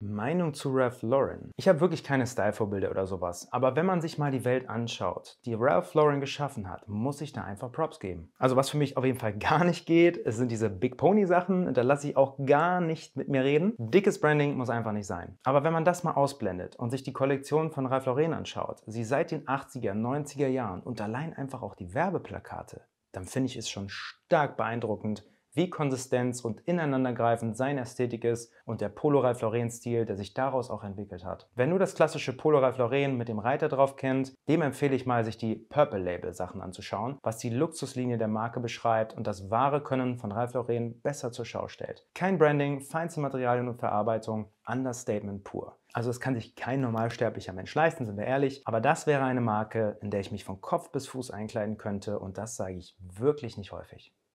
Meinung zu Ralph Lauren. Ich habe wirklich keine Stylevorbilder oder sowas, aber wenn man sich mal die Welt anschaut, die Ralph Lauren geschaffen hat, muss ich da einfach Props geben. Also was für mich auf jeden Fall gar nicht geht, es sind diese Big Pony Sachen, da lasse ich auch gar nicht mit mir reden. Dickes Branding muss einfach nicht sein. Aber wenn man das mal ausblendet und sich die Kollektion von Ralph Lauren anschaut, sie seit den 80er, 90er Jahren und allein einfach auch die Werbeplakate, dann finde ich es schon stark beeindruckend, wie Konsistenz und ineinandergreifend seine Ästhetik ist und der Polo Ralph Lauren Stil, der sich daraus auch entwickelt hat. Wenn du das klassische Polo Ralph Lauren mit dem Reiter drauf kennt, dem empfehle ich mal, sich die Purple Label Sachen anzuschauen, was die Luxuslinie der Marke beschreibt und das wahre Können von Ralph Lauren besser zur Schau stellt. Kein Branding, feinste Materialien und Verarbeitung, Understatement pur. Also es kann sich kein normalsterblicher Mensch leisten, sind wir ehrlich, aber das wäre eine Marke, in der ich mich von Kopf bis Fuß einkleiden könnte und das sage ich wirklich nicht häufig.